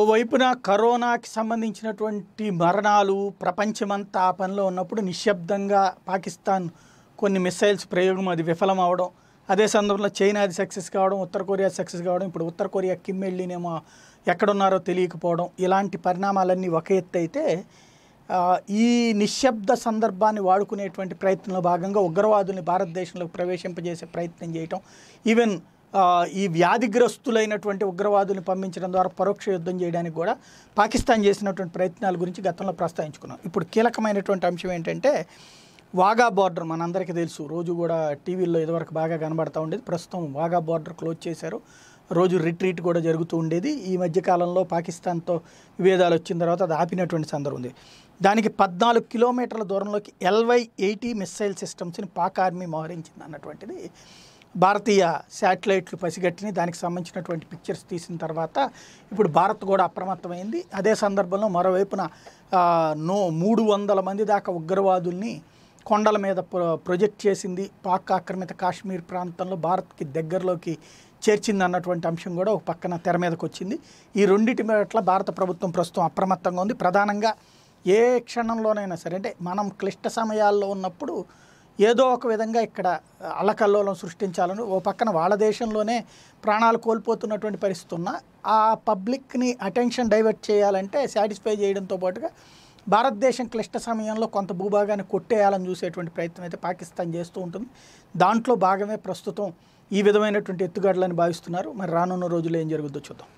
ఓవైపున కరోనాకి సంబంధించినటువంటి మరణాలు ప్రపంచమంతా ఆ పనిలో ఉన్నప్పుడు నిశ్శబ్దంగా పాకిస్తాన్ కొన్ని మిసైల్స్ ప్రయోగం అది విఫలం అవడం అదే సందర్భంలో చైనా అది సక్సెస్ కావడం ఉత్తర కొరియా సక్సెస్ కావడం ఇప్పుడు ఉత్తర కొరియా కిమ్ వెళ్ళినేమో ఎక్కడున్నారో తెలియకపోవడం ఇలాంటి పరిణామాలన్నీ ఒక ఎత్తు అయితే ఈ నిశ్శబ్ద సందర్భాన్ని వాడుకునేటువంటి ప్రయత్నంలో భాగంగా ఉగ్రవాదుల్ని భారతదేశంలో ప్రవేశింపజేసే ప్రయత్నం చేయటం ఈవెన్ ఈ వ్యాధిగ్రస్తులైనటువంటి ఉగ్రవాదుల్ని పంపించడం ద్వారా పరోక్ష యుద్ధం చేయడానికి కూడా పాకిస్తాన్ చేసినటువంటి ప్రయత్నాల గురించి గతంలో ప్రస్తావించుకున్నాం ఇప్పుడు కీలకమైనటువంటి అంశం ఏంటంటే వాగా బార్డర్ మనందరికీ తెలుసు రోజు కూడా టీవీల్లో ఇదివరకు బాగా కనబడుతూ ఉండేది ప్రస్తుతం వాగా బార్డర్ క్లోజ్ చేశారు రోజు రిట్రీట్ కూడా జరుగుతూ ఉండేది ఈ మధ్యకాలంలో పాకిస్తాన్తో విభేదాలు వచ్చిన తర్వాత అది ఆపినటువంటి సందర్భం ఉంది దానికి పద్నాలుగు కిలోమీటర్ల దూరంలోకి ఎల్వై ఎయిటీ మిస్సైల్ సిస్టమ్స్ని పాక్ ఆర్మీ మోహరించింది అన్నటువంటిది భారతీయ శాటిలైట్లు పసిగట్టిని దానికి సంబంధించినటువంటి పిక్చర్స్ తీసిన తర్వాత ఇప్పుడు భారత్ కూడా అప్రమత్తమైంది అదే సందర్భంలో మరోవైపున నో మూడు వందల మంది దాకా ఉగ్రవాదుల్ని కొండల మీద ప్రొజెక్ట్ చేసింది పాక్ ఆక్రమిత కాశ్మీర్ ప్రాంతంలో భారత్కి దగ్గరలోకి చేర్చింది అన్నటువంటి అంశం కూడా ఒక పక్కన తెర మీదకి వచ్చింది ఈ రెండింటి పట్ల భారత ప్రభుత్వం ప్రస్తుతం అప్రమత్తంగా ఉంది ప్రధానంగా ఏ క్షణంలోనైనా సరే అంటే మనం క్లిష్ట సమయాల్లో ఉన్నప్పుడు ఏదో ఒక విధంగా ఇక్కడ అలకల్లోలం సృష్టించాలని ఓ పక్కన వాళ్ళ దేశంలోనే ప్రాణాలు కోల్పోతున్నటువంటి పరిస్థితి ఉన్న ఆ పబ్లిక్ని అటెన్షన్ డైవర్ట్ చేయాలంటే సాటిస్ఫై చేయడంతో పాటుగా భారతదేశం క్లిష్ట సమయంలో కొంత భూభాగాన్ని కొట్టేయాలని చూసేటువంటి ప్రయత్నం అయితే పాకిస్తాన్ చేస్తూ ఉంటుంది దాంట్లో భాగమే ప్రస్తుతం ఈ విధమైనటువంటి ఎత్తుగడలని భావిస్తున్నారు మరి రానున్న రోజుల్లో ఏం జరుగుద్దో చూద్దాం